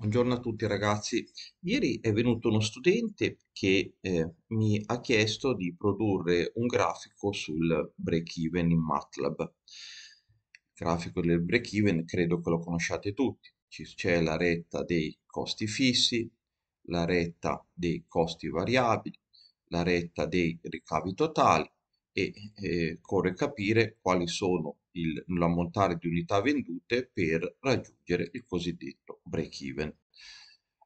Buongiorno a tutti ragazzi. Ieri è venuto uno studente che eh, mi ha chiesto di produrre un grafico sul break even in MATLAB. Il grafico del break even credo che lo conosciate tutti. C'è la retta dei costi fissi, la retta dei costi variabili, la retta dei ricavi totali e eh, capire quali sono l'ammontare di unità vendute per raggiungere il cosiddetto break even.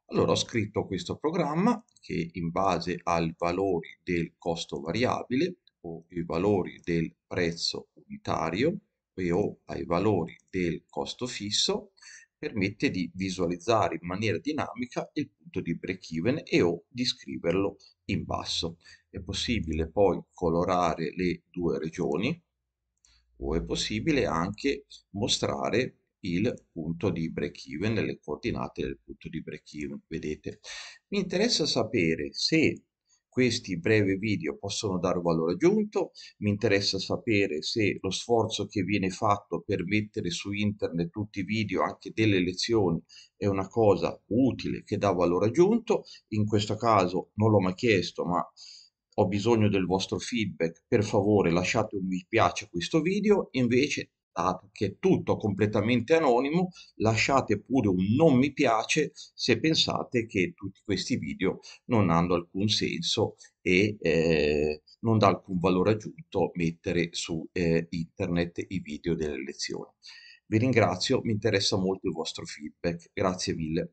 Allora ho scritto questo programma che in base ai valori del costo variabile o i valori del prezzo unitario e o ai valori del costo fisso permette di visualizzare in maniera dinamica il punto di break even e o di scriverlo in basso è possibile poi colorare le due regioni o è possibile anche mostrare il punto di break even, le coordinate del punto di break even, vedete. Mi interessa sapere se questi brevi video possono dare valore aggiunto, mi interessa sapere se lo sforzo che viene fatto per mettere su internet tutti i video, anche delle lezioni, è una cosa utile che dà valore aggiunto, in questo caso non l'ho mai chiesto, ma ho bisogno del vostro feedback, per favore lasciate un mi piace a questo video, invece dato che è tutto completamente anonimo, lasciate pure un non mi piace se pensate che tutti questi video non hanno alcun senso e eh, non dà alcun valore aggiunto mettere su eh, internet i video delle lezioni. Vi ringrazio, mi interessa molto il vostro feedback, grazie mille.